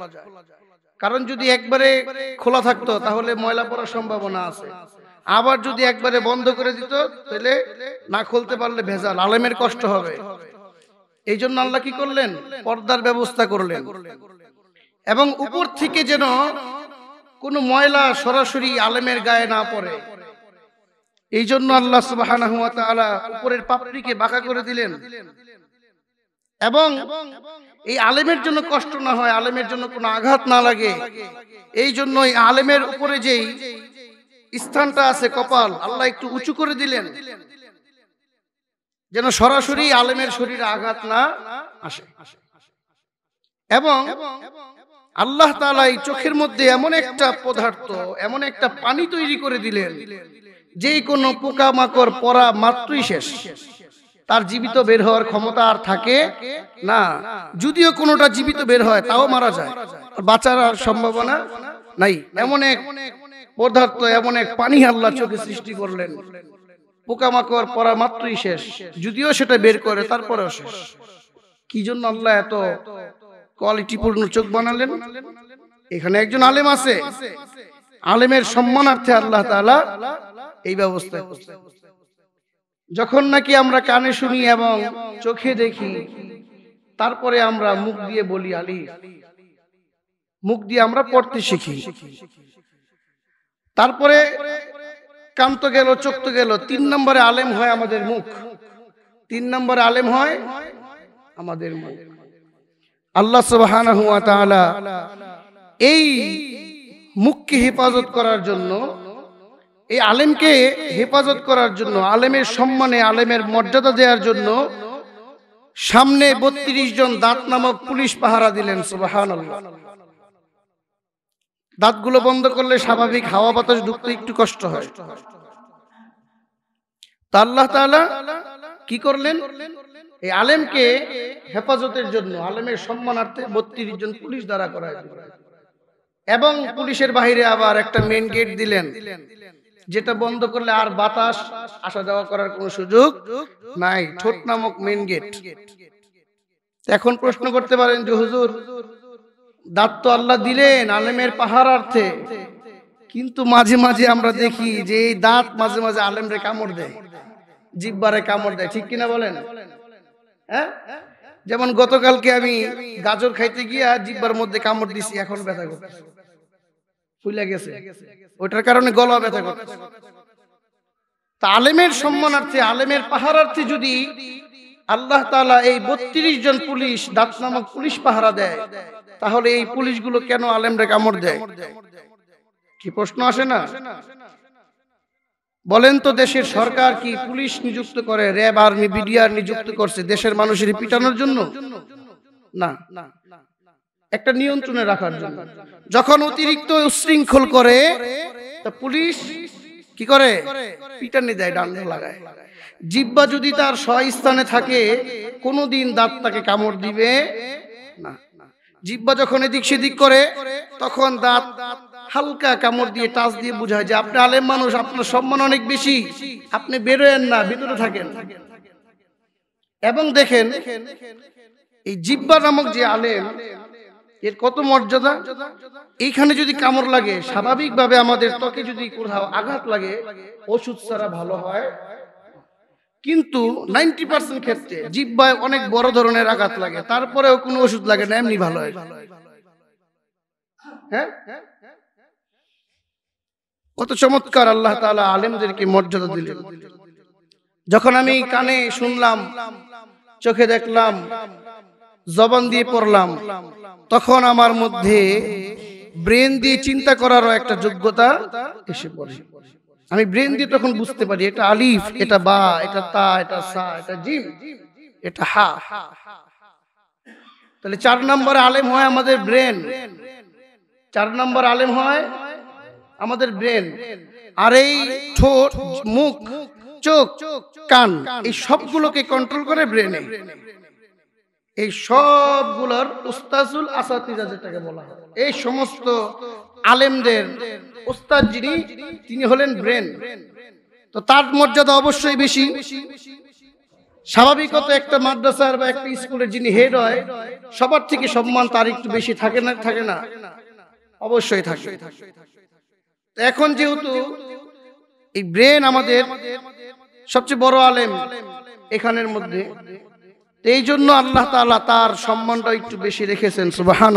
কারণ যদি একবারে খোলা থাকতো তাহলে ময়লা পড়ার সম্ভাবনা আছে আবার যদি একবারে বন্ধ করে দিত তাহলে না খুলতে পারলে ভেজাল আলেমের কষ্ট হবে এই জন্য আল্লাহ কি করলেন পর্দার ব্যবস্থা করলেন এবং উপর থেকে যেন কোনো ময়লা সরাসরি আলেমের গায়ে না পড়ে এই জন্য আল্লাহ সুবাহ উপরের পাপড়িকে বাঁকা করে দিলেন এবং এই আলেমের জন্য কষ্ট না হয় আলেমের জন্য কোনো আঘাত না লাগে এই জন্য এই আলেমের উপরে যেই স্থানটা আছে কপাল আল্লাহ একটু উঁচু করে দিলেন যেন সরাসরি আলেমের শরীরে আঘাত না আসে এবং আল্লাহ তালা এই চোখের মধ্যে এমন একটা পদার্থ এমন একটা পানি তৈরি করে দিলেন যে কোনো পোকামাকড় পরা মাত্রই শেষ তার জীবিত বের হওয়ার ক্ষমতা আর থাকে না যদিও কোনোটা জীবিত বের হয় তাও মারা যায় বাঁচার আর সম্ভাবনা নাই এমন এক পদার্থ এমন এক পানি আল্লাহ চোখে সৃষ্টি করলেন পোকামাকড় পরা মাত্রই শেষ যদিও সেটা বের করে তারপরেও শেষ কি জন্য আল্লাহ এত কোয়ালিটিপূর্ণ চোখ বানালেন এখানে একজন আলেম আছে আলেমের সম্মানার্থে আল্লাহ তালা এই ব্যবস্থা যখন নাকি আমরা কানে শুনি এবং চোখে দেখি তারপরে আমরা মুখ দিয়ে বলি আলি মুখ দিয়ে আমরা পড়তে শিখি তারপরে কান তো গেল চোখ তো গেল তিন নম্বরে আলেম হয় আমাদের মুখ তিন নম্বরে আলেম হয় আমাদের মুখ আল্লাহ সুবাহান হুয়া এই মুখকে হেফাজত করার জন্য এই আলেমকে হেফাজত করার জন্য আলেমের সম্মানে আলেমের মর্যাদা দেওয়ার জন্য সামনে বত্রিশ জন দাঁত নামক পুলিশ পাহারা দিলেন সুবাহান দাঁতগুলো বন্ধ করলে স্বাভাবিক হাওয়া বাতাস ঢুকতে একটু কষ্ট হয় তা আল্লাহ কি করলেন এই আলেমকে হেফাজতের জন্য আলেমের সম্মানার্থে বত্রিশ জন পুলিশ দ্বারা করা এবং পুলিশের বাহিরে আবার একটা মেন গেট দিলেন যেটা বন্ধ করলে আর বাতাস আসা যাওয়া করার কোনো সুযোগ নাই ঠোঁট নামক মেন গেট এখন প্রশ্ন করতে পারেন যে হুজুর দাঁত তো আল্লাহ দিলেন আলেমের পাহারার্থে কিন্তু মাঝে মাঝে আমরা দেখি যে এই দাঁত মাঝে মাঝে আলেমরে কামড় দেয় জিব্বারে কামড় দেয় ঠিক কিনা বলেন হ্যাঁ যেমন গতকালকে আমি গাজর খাইতে গিয়া জিব্বার মধ্যে কামড় দিছি এখন ব্যথা করছে ফুলে গেছে ওটার কারণে গলা ব্যথা করছে তা আলেমের সম্মানার্থে আলেমের পাহারার্থে যদি আল্লাহ তালা এই বত্রিশ জন পুলিশ দাঁত নামক পুলিশ পাহারা দেয় তাহলে এই পুলিশগুলো কেন আলেমরে কামড় দেয় কি প্রশ্ন আসে না বলেন তো দেশের সরকার কি পুলিশ নিযুক্ত করে র্যাব আর্মি বিডিআর নিযুক্ত করছে দেশের মানুষের পিটানোর জন্য না একটা নিয়ন্ত্রণে রাখার জন্য যখন অতিরিক্ত উশৃঙ্খল করে তা পুলিশ কি করে পিটানি দেয় ডান্ডা লাগায় জিব্বা যদি তার স্বস্থানে থাকে কোনোদিন দাঁত তাকে কামড় দিবে না জিব্বা যখন এদিক সেদিক করে তখন দাঁত হালকা কামড় দিয়ে টাচ দিয়ে বুঝায় যে আপনি আলেম মানুষ আপনার সম্মান অনেক বেশি আপনি বেরোয়েন না ভিতরে থাকেন এবং দেখেন এই জিব্বা নামক যে আলেম এর কত মর্যাদা এইখানে যদি কামড় লাগে স্বাভাবিকভাবে আমাদের ত্বকে যদি কোথাও আঘাত লাগে ওষুধ ছাড়া ভালো হয় কিন্তু নাইনটি পার্সেন্ট ক্ষেত্রে জিব্বায় অনেক বড় ধরনের আঘাত লাগে তারপরেও কোনো ওষুধ লাগে না এমনি ভালো হয় হ্যাঁ হ্যাঁ কত চমৎকার আল্লাহ তালা আলেমদেরকে মর্যাদা দিলেন যখন আমি কানে শুনলাম চোখে দেখলাম জবান দিয়ে পড়লাম তখন আমার মধ্যে ব্রেন দিয়ে চিন্তা করারও একটা যোগ্যতা এসে পড়ে আমি ব্রেন দিয়ে তখন বুঝতে পারি এটা আলিফ এটা বা এটা তা এটা সা এটা জিম এটা হা তাহলে চার নম্বর আলেম হয় আমাদের ব্রেন চার নম্বর আলেম হয় আমাদের ব্রেন আর এই ঠোঁট মুখ চোখ কান এই সবগুলোকে কন্ট্রোল করে ব্রেনে এই সবগুলোর উস্তাজুল আসাতিজা যেটাকে বলা হয় এই সমস্ত আলেমদের উস্তাদ যিনি তিনি হলেন ব্রেন তো তার মর্যাদা অবশ্যই বেশি স্বাভাবিকত একটা মাদ্রাসার বা একটা স্কুলের যিনি হেড হয় সবার থেকে সম্মান তার একটু বেশি থাকে না থাকে না অবশ্যই থাকে এখন যেহেতু এই ব্রেন আমাদের সবচেয়ে বড় আলেম এখানের মধ্যে এই জন্য আল্লাহ তালা তার সম্মানটা একটু বেশি রেখেছেন সুবাহান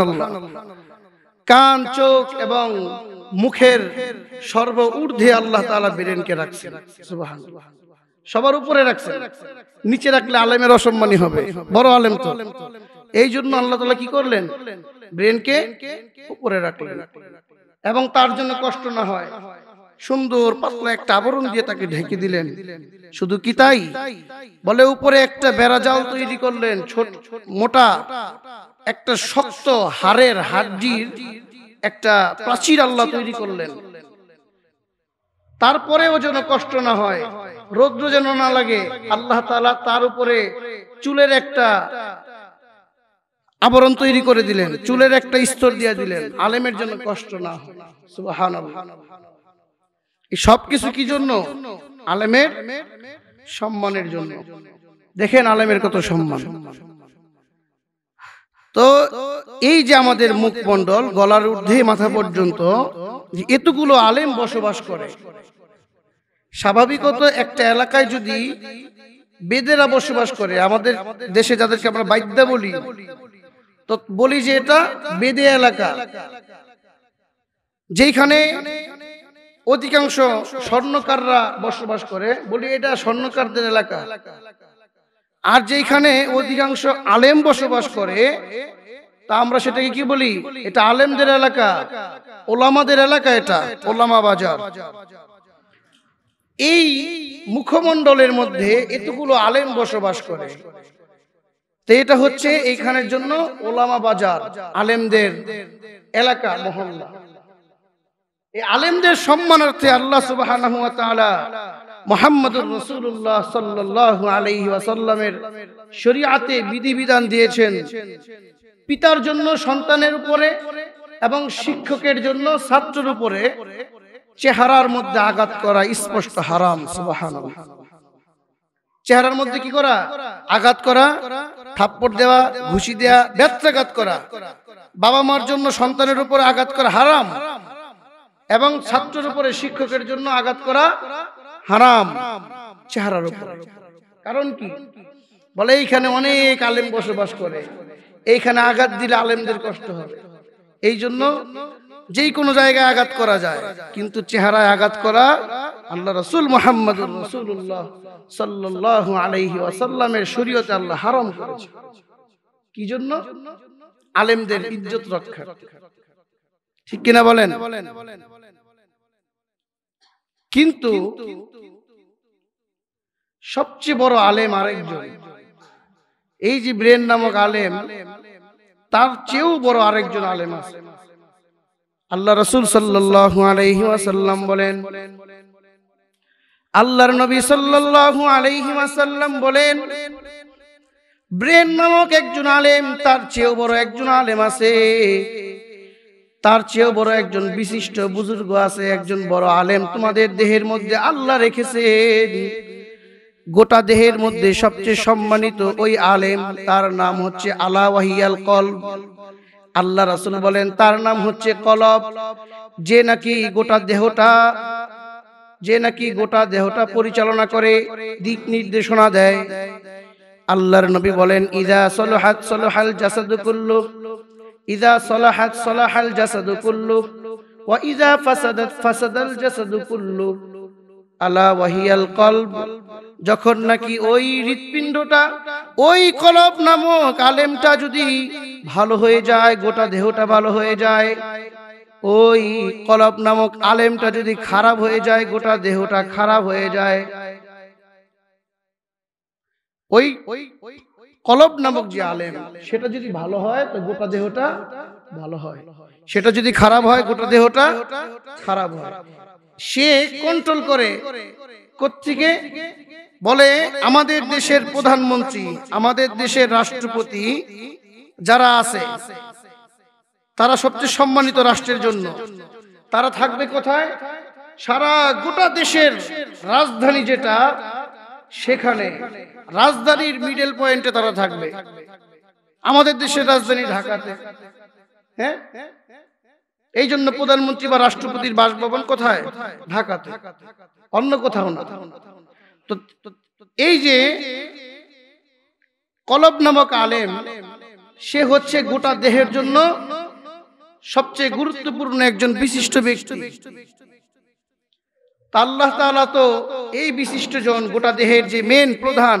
কান চোখ এবং মুখের সর্ব ঊর্ধ্বে আল্লাহ তালা ব্রেনকে রাখছেন সুবাহান সবার উপরে রাখছেন নিচে রাখলে আলেমের অসম্মানী হবে বড় আলেম তো এই জন্য আল্লাহ তালা কি করলেন ব্রেনকে উপরে রাখলেন এবং তার জন্য কষ্ট না হয় সুন্দর পাতলা একটা আবরণ দিয়ে তাকে ঢেকে দিলেন শুধু কি তাই বলে উপরে একটা বেড়া জাল তৈরি করলেন মোটা একটা শক্ত হাড়ের হাড্ডির একটা প্রাচীর আল্লাহ তৈরি করলেন তারপরেও যেন কষ্ট না হয় রৌদ্র যেন না লাগে আল্লাহ তালা তার উপরে চুলের একটা আবরণ তৈরি করে দিলেন চুলের একটা স্তর দিয়ে দিলেন আলেমের জন্য কষ্ট না সবকিছু সব কিছু কি জন্য আলেমের সম্মানের জন্য দেখেন আলেমের কত সম্মান তো এই যে আমাদের মুখমণ্ডল গলার ঊর্ধ্বে মাথা পর্যন্ত এতগুলো আলেম বসবাস করে স্বাভাবিকত একটা এলাকায় যদি বেদেরা বসবাস করে আমাদের দেশে যাদেরকে আমরা বাইদ্যা বলি তো বলি যে এটা বেদে এলাকা যেখানে অধিকাংশ স্বর্ণকাররা বসবাস করে বলি এটা স্বর্ণকারদের এলাকা আর যেখানে অধিকাংশ আলেম বসবাস করে তা আমরা সেটাকে কি বলি এটা আলেমদের এলাকা ওলামাদের এলাকা এটা ওলামা বাজার এই মুখমণ্ডলের মধ্যে এতগুলো আলেম বসবাস করে তো এটা হচ্ছে এইখানের জন্য ওলামা বাজার আলেমদের এলাকা মহল্লা এই আলেমদের সম্মানার্থে আল্লাহ সুবাহ মোহাম্মদুর রসুল্লাহ শরিয়াতে বিধিবিধান দিয়েছেন পিতার জন্য সন্তানের উপরে এবং শিক্ষকের জন্য ছাত্রের উপরে চেহারার মধ্যে আঘাত করা স্পষ্ট হারাম চেহারার মধ্যে কি করা আঘাত করা থাপ্পড় দেওয়া ঘুষি দেওয়া ব্যথাঘাত করা বাবা মার জন্য সন্তানের উপরে আঘাত করা হারাম এবং ছাত্রের উপরে শিক্ষকের জন্য আঘাত করা হারাম চেহারার উপরে কারণ কি বলে এইখানে অনেক আলেম বসবাস করে এইখানে আঘাত দিলে আলেমদের কষ্ট হবে এই জন্য যে কোনো জায়গায় আঘাত করা যায় কিন্তু চেহারায় আঘাত করা আল্লাহ রসুল মোহাম্মদ রসুল্লাহ সাল্লাহ আলহি আসাল্লামের শরীয়তে আল্লাহ হারম করেছে কি জন্য আলেমদের ইজ্জত রক্ষা ঠিক কিনা বলেন কিন্তু সবচেয়ে বড় আলেম আরেকজন এই যে ব্রেন নামক আলেম তার চেয়েও বড় আরেকজন আলেম আছে আল্লাহ রসুল সাল্লাহ আলহি ওয়াসাল্লাম বলেন আল্লাহর নবী সাল্লু আলহি ওয়াসাল্লাম বলেন ব্রেন নামক একজন আলেম তার চেয়েও বড় একজন আলেম আছে তার চেয়েও বড় একজন বিশিষ্ট বুজুর্গ আছে একজন বড় আলেম তোমাদের দেহের মধ্যে আল্লাহ রেখেছেন গোটা দেহের মধ্যে সবচেয়ে সম্মানিত ওই আলেম তার নাম হচ্ছে আলাওয়াহিয়াল কল আল্লাহ রাসুল বলেন তার নাম হচ্ছে কলব যে নাকি গোটা দেহটা যে নাকি গোটা দেহটা পরিচালনা করে দিক নির্দেশনা দেয় আল্লাহর নবী বলেন ইদা সলহাত সলহাল জাসাদু কুল্লু ইদা সলাহাত সলাহাল জাসাদু কুল্লু ওয়া ইদা ফাসাদাত ফাসাদাল জাসাদু কুল্লু আলা ওয়াহিয়াল কলব যখন নাকি ওই হৃৎপিণ্ডটা ওই কলব নামক আলেমটা যদি ভালো হয়ে যায় গোটা দেহটা ভালো হয়ে যায় ওই কলব নামক আলেমটা যদি খারাপ হয়ে যায় গোটা দেহটা খারাপ হয়ে যায় ওই কলব নামক যে আলেম সেটা যদি ভালো হয় তো গোটা দেহটা ভালো হয় সেটা যদি খারাপ হয় গোটা দেহটা খারাপ হয় সে কন্ট্রোল করে কর্তৃকে বলে আমাদের দেশের প্রধানমন্ত্রী আমাদের দেশের রাষ্ট্রপতি যারা আছে তারা সবচেয়ে সম্মানিত রাষ্ট্রের জন্য তারা থাকবে কোথায় সারা গোটা দেশের রাজধানী যেটা সেখানে রাজধানীর মিডল পয়েন্টে তারা থাকবে আমাদের দেশের রাজধানী ঢাকাতে হ্যাঁ এই জন্য প্রধানমন্ত্রী বা রাষ্ট্রপতির বাসভবন কোথায় ঢাকাতে অন্য কোথাও না এই যে কলব নামক আলেম সে হচ্ছে গোটা দেহের জন্য সবচেয়ে গুরুত্বপূর্ণ একজন বিশিষ্ট ব্যক্তি আল্লাহ তালা তো এই বিশিষ্ট জন গোটা দেহের যে মেন প্রধান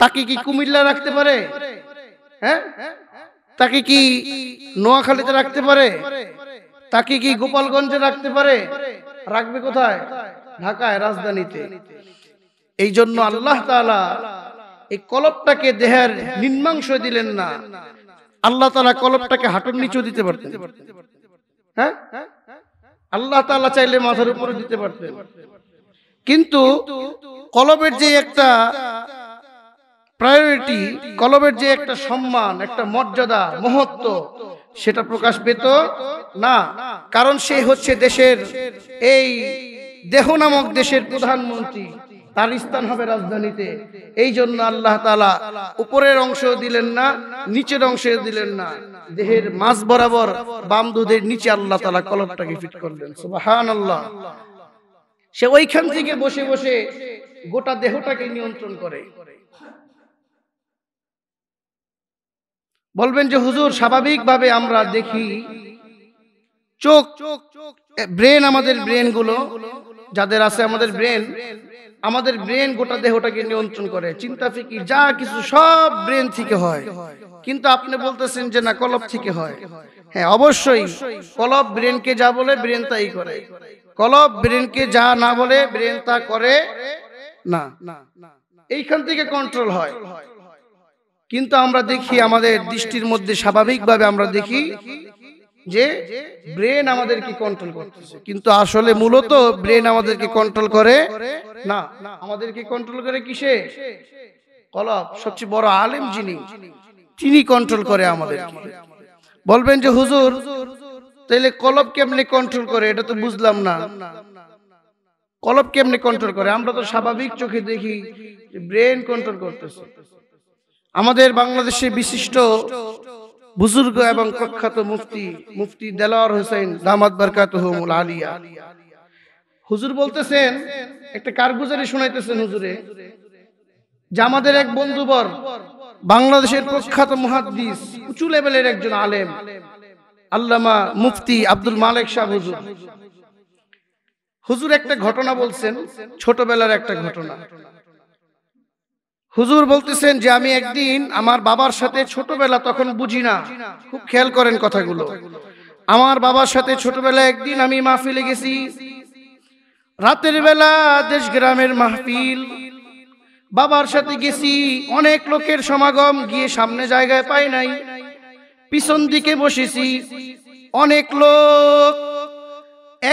তাকে কি কুমিল্লা রাখতে পারে হ্যাঁ তাকে কি নোয়াখালীতে রাখতে পারে তাকে কি গোপালগঞ্জে রাখতে পারে রাখবে কোথায় ঢাকায় রাজধানীতে এই জন্য আল্লাহ এই কলপটাকে দেহের নিম্নাংশ দিলেন না আল্লাহ তালা কলপটাকে হাঁটুর নিচেও দিতে পারতেন হ্যাঁ আল্লাহ তালা চাইলে মাথার উপরে দিতে পারতেন কিন্তু কলবের যে একটা প্রায়োরিটি কলবের যে একটা সম্মান একটা মর্যাদা মহত্ব সেটা প্রকাশ পেত না কারণ সে হচ্ছে দেশের এই দেহ নামক দেশের প্রধানমন্ত্রী তার স্থান হবে রাজধানীতে এই জন্য আল্লাহ তালা উপরের অংশ দিলেন না নিচের অংশ দিলেন না দেহের মাঝ বরাবর বাম দুধের নিচে আল্লাহ তালা কলপটাকে ফিট করলেন সুবাহান আল্লাহ সে ওইখান থেকে বসে বসে গোটা দেহটাকে নিয়ন্ত্রণ করে বলবেন যে হুজুর স্বাভাবিকভাবে আমরা দেখি চোখ চোখ ব্রেন আমাদের ব্রেন গুলো যাদের আছে আমাদের ব্রেন আমাদের ব্রেন গোটা দেহটাকে নিয়ন্ত্রণ করে চিন্তা ফিকির যা কিছু সব ব্রেন থেকে হয় কিন্তু আপনি বলতেছেন যে না কলব থেকে হয় হ্যাঁ অবশ্যই কলব ব্রেনকে যা বলে ব্রেন তাই করে কলব ব্রেনকে যা না বলে ব্রেন তা করে না এইখান থেকে কন্ট্রোল হয় কিন্তু আমরা দেখি আমাদের দৃষ্টির মধ্যে স্বাভাবিকভাবে আমরা দেখি যে ব্রেন আমাদেরকে কন্ট্রোল করতেছে কিন্তু আসলে মূলত ব্রেন আমাদেরকে কন্ট্রোল করে না আমাদেরকে কন্ট্রোল করে কিসে কলব সবচেয়ে বড় আলেম যিনি তিনি কন্ট্রোল করে আমাদের বলবেন যে হুজুর তাহলে কলব কেমনে কন্ট্রোল করে এটা তো বুঝলাম না কলব কেমনে কন্ট্রোল করে আমরা তো স্বাভাবিক চোখে দেখি ব্রেন কন্ট্রোল করতেছে আমাদের বাংলাদেশে বিশিষ্ট বুজুর্গ এবং প্রখ্যাত মুফতি মুফতি দেলোয়ার হোসেন দামাদ বারকাতুল আলিয়া হুজুর বলতেছেন একটা কারগুজারি শোনাইতেছেন হুজুরে যে আমাদের এক বন্ধুবর বাংলাদেশের প্রখ্যাত মহাদ্দিস উঁচু লেভেলের একজন আলেম আল্লামা মুফতি আব্দুল মালিক শাহ হুজুর হুজুর একটা ঘটনা বলছেন ছোটবেলার একটা ঘটনা হুজুর বলতেছেন যে আমি একদিন আমার বাবার সাথে ছোটবেলা তখন বুঝি না খুব খেয়াল করেন কথাগুলো আমার বাবার সাথে ছোটবেলা একদিন আমি মাহফিলে গেছি রাতের বেলা দেশ গ্রামের মাহফিল বাবার সাথে গেছি অনেক লোকের সমাগম গিয়ে সামনে জায়গায় পাই নাই পিছন দিকে বসেছি অনেক লোক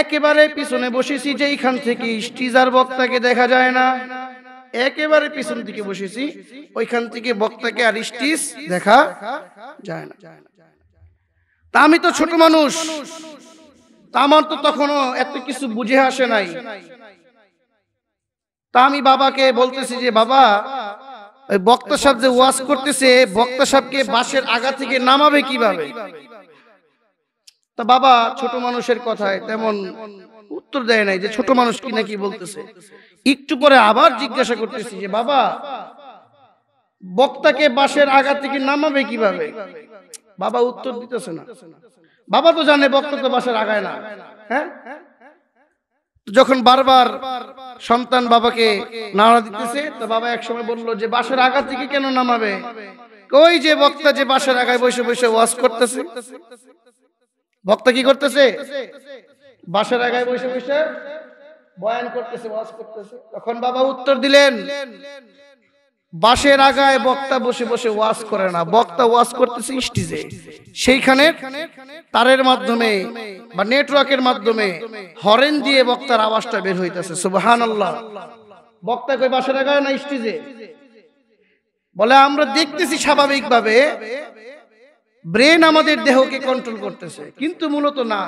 একেবারে পিছনে বসেছি যেইখান থেকে স্টিজার বক্তাকে দেখা যায় না একেবারে পিছন দিকে বসেছি ওইখান থেকে বক্তাকে আর ইস্টিস দেখা যায় না তা আমি তো ছোট মানুষ তা আমার তো তখনও এত কিছু বুঝে আসে নাই তা আমি বাবাকে বলতেছি যে বাবা ওই বক্তা সাহেব যে ওয়াজ করতেছে বক্তা সাহেবকে বাসের আগা থেকে নামাবে কিভাবে তা বাবা ছোট মানুষের কথায় তেমন উত্তর দেয় নাই যে ছোট মানুষ কি নাকি বলতেছে একটু পরে আবার জিজ্ঞাসা করতেছি যে বাবা বক্তাকে বাসের আগা থেকে নামাবে কিভাবে বাবা উত্তর দিতেছে না বাবা তো জানে বক্তা তো বাসের আগায় না হ্যাঁ যখন বারবার সন্তান বাবাকে নাড়া দিতেছে তো বাবা একসময় বলল যে বাসের আগা থেকে কেন নামাবে ওই যে বক্তা যে বাসের আগায় বসে বসে ওয়াশ করতেছে বক্তা কি করতেছে বাসার আগায় বসে বসে বয়ান করতেছে ওয়াজ করতেছে তখন বাবা উত্তর দিলেন বাসের আগায় বক্তা বসে বসে ওয়াজ করে না বক্তা ওয়াজ করতেছে স্টিজে সেইখানে তারের মাধ্যমে বা নেটওয়ার্কের মাধ্যমে হরেন দিয়ে বক্তার আওয়াজটা বের হইতেছে সুবহান আল্লাহ বক্তা কই বাসের আগায় না স্টিজে বলে আমরা দেখতেছি স্বাভাবিকভাবে ব্রেন আমাদের দেহকে কন্ট্রোল করতেছে কিন্তু মূলত না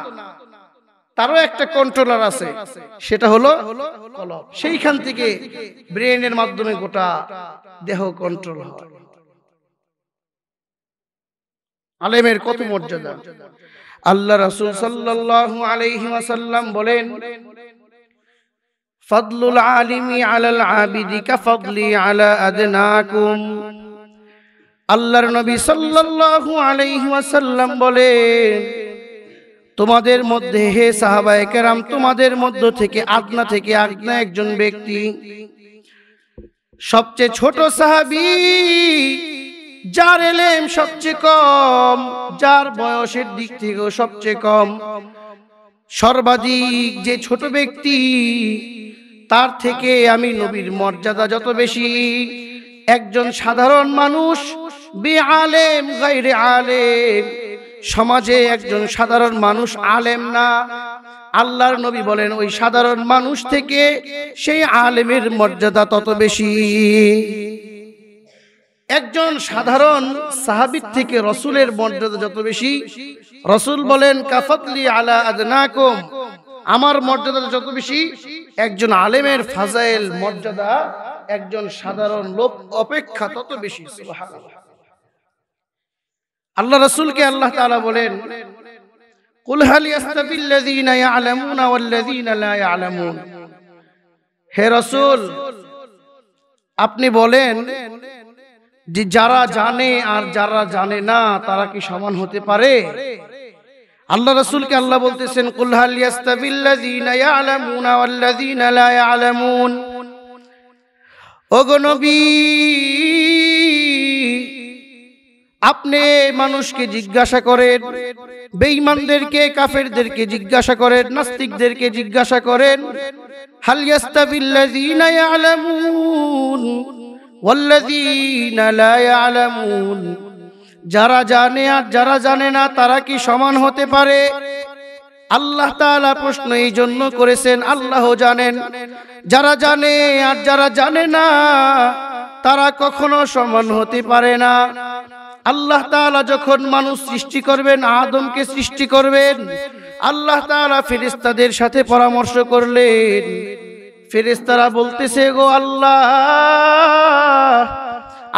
তারও একটা কন্ট্রোলার আছে সেটা হলো সেইখান থেকে ব্রেনের মাধ্যমে গোটা দেহ কন্ট্রোল আলেমের কত মর্যাদা আল্লাহ রাসূল সাল্লাল্লাহু আলাইহি ওয়াসাল্লাম বলেন ফাদলুল আলিমি আলাল আবিদি কাফাদলি আলা আদনাকুম আল্লাহর নবী সাল্লাল্লাহু আলাইহি ওয়াসাল্লাম বলেন তোমাদের মধ্যে হে সাহাবা একেরাম তোমাদের মধ্য থেকে আদনা থেকে আগনা একজন ব্যক্তি সবচেয়ে ছোট সাহাবি যার এলেম সবচেয়ে কম যার বয়সের দিক থেকেও সবচেয়ে কম সর্বাধিক যে ছোট ব্যক্তি তার থেকে আমি নবীর মর্যাদা যত বেশি একজন সাধারণ মানুষ বে আলেম গাইরে আলেম সমাজে একজন সাধারণ মানুষ আলেম না আল্লাহর নবী বলেন ওই সাধারণ মানুষ থেকে সেই আলেমের মর্যাদা তত বেশি একজন সাধারণ সাহাবির থেকে রসুলের মর্যাদা যত বেশি রসুল বলেন কাফতলি আলা আদনাকুম আমার মর্যাদা যত বেশি একজন আলেমের ফাজাইল মর্যাদা একজন সাধারণ লোক অপেক্ষা তত বেশি সুবহানাল্লাহ আল্লাহ রসুলকে আল্লাহ তালা বলেন হে রসুল আপনি বলেন যে যারা জানে আর যারা জানে না তারা কি সমান হতে পারে আল্লাহ রসুলকে আল্লাহ বলতেছেন কুলহালিয়াস্তাবিল্লাযীনা ইয়ালামুনা ওয়াল্লাযীনা লা ইয়ালামুন ওগো নবী আপনি মানুষকে জিজ্ঞাসা করেন বেঈমানদেরকে কাফেরদেরকে জিজ্ঞাসা করেন নাস্তিকদেরকে জিজ্ঞাসা করেন হাল ইয়াস্তাবিল্লাযীনা ইয়ালামুন ওয়াল্লাযীনা লা ইয়ালামুন যারা জানে আর যারা জানে না তারা কি সমান হতে পারে আল্লাহ তাআলা প্রশ্ন এই জন্য করেছেন আল্লাহ জানেন যারা জানে আর যারা জানে না তারা কখনো সমান হতে পারে না আল্লাহ তালা যখন মানুষ সৃষ্টি করবেন আদমকে সৃষ্টি করবেন আল্লাহ তালা ফেরিস্তাদের সাথে পরামর্শ করলেন ফেরিস্তারা বলতেছে গো আল্লাহ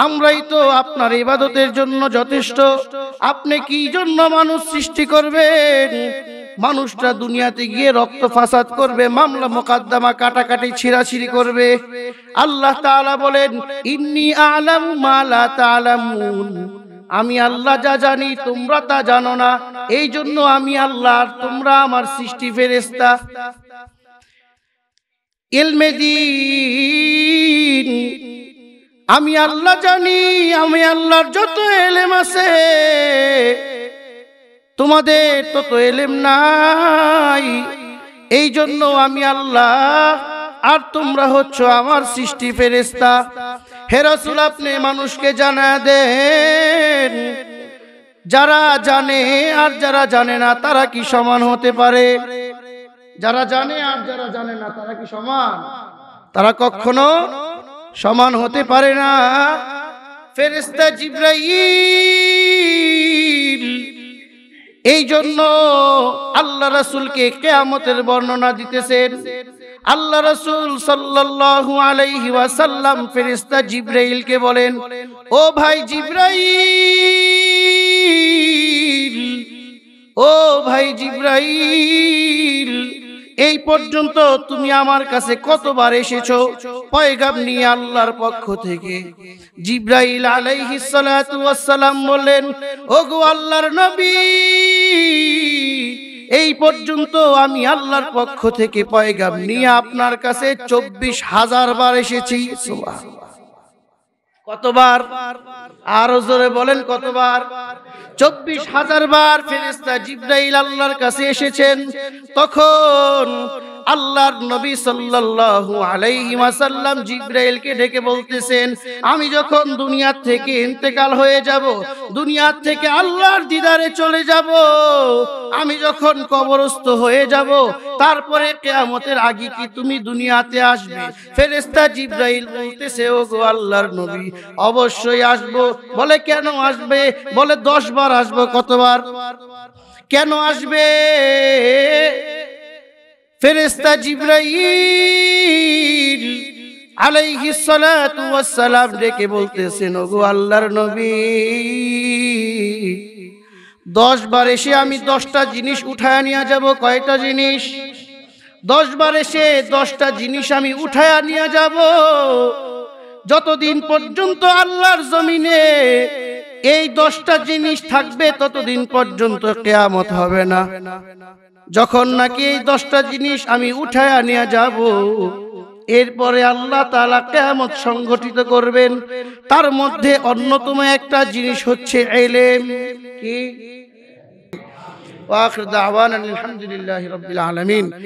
আমরাই তো আপনার ইবাদতের জন্য যথেষ্ট আপনি কি জন্য মানুষ সৃষ্টি করবেন মানুষটা দুনিয়াতে গিয়ে রক্ত ফাসাদ করবে মামলা মোকদ্দমা কাটাকাটি ছিঁড়াছিড়ি করবে আল্লাহ তাআলা বলেন ইন্নি আলম মালা তালামুন আমি আল্লাহ যা জানি তোমরা তা জানো না এই জন্য আমি আল্লাহ তোমরা আমার সৃষ্টি ফেরেস্তা আমি আল্লাহ জানি আমি আল্লাহর যত এলেম আছে তোমাদের তত এলেম নাই এই জন্য আমি আল্লাহ আর তোমরা হচ্ছ আমার সৃষ্টি ফেরেস্তা হেরাসুল আপনি মানুষকে জানা দেন যারা জানে আর যারা জানে না তারা কি সমান হতে পারে যারা জানে আর যারা জানে না তারা কি সমান তারা কখনো সমান হতে পারে না ফেরেস্তা জিব্রাইল এই জন্য আল্লাহ রাসুলকে কেয়ামতের বর্ণনা দিতেছেন আল্লাহ রসুল সাল্লাল্লাহু আলাইহি ওয়াসাল্লাম জিব্রাইল জিব্রাইলকে বলেন ও ভাই জিব্রাইল ও ভাই জিব্রাইল এই পর্যন্ত তুমি আমার কাছে কতবার এসেছো পয়গাম নিয়ে আল্লাহর পক্ষ থেকে জিব্রাইল আলাইহি সালাতু ওয়াসসালাম বললেন ওগো আল্লাহর নবী এই পর্যন্ত আমি আল্লাহর পক্ষ থেকে পয়গাম নিয়ে আপনার কাছে চব্বিশ হাজার বার এসেছি কতবার আরো জোরে বলেন কতবার চব্বিশ হাজার বার ফেরেস্তা জিব্রাইল আল্লাহর কাছে এসেছেন তখন আল্লাহর নবী সাল্লাল্লাহু আলাইহি ওয়াসাল্লাম জিব্রাইলকে ডেকে বলতেছেন আমি যখন দুনিয়া থেকে ইন্তেকাল হয়ে যাব দুনিয়া থেকে আল্লাহর দিদারে চলে যাব আমি যখন কবরস্থ হয়ে যাব তারপরে কেয়ামতের আগে কি তুমি দুনিয়াতে আসবে ফেরেশতা জিব্রাইল বলতেছে ও গো আল্লাহর নবী অবশ্যই আসব বলে কেন আসবে বলে দশ বার আসবো কতবার কেন আসবে ফেরেস্তা জিব্রাইল আলাইহি সালাতু সালাম ডেকে বলতেছেন ওগো আল্লাহর নবী দশ বার এসে আমি দশটা জিনিস উঠায় নিয়ে যাব কয়টা জিনিস দশ বার এসে দশটা জিনিস আমি উঠায় নিয়ে যাব যতদিন পর্যন্ত আল্লাহর জমিনে এই দশটা জিনিস থাকবে ততদিন পর্যন্ত কেয়ামত হবে না যখন নাকি এই দশটা জিনিস আমি উঠায় আনিয়া যাব এরপরে আল্লাহ তালা কেমত সংগঠিত করবেন তার মধ্যে অন্যতম একটা জিনিস হচ্ছে এলেম কি আলহামদুলিল্লাহ রবিল আলমিন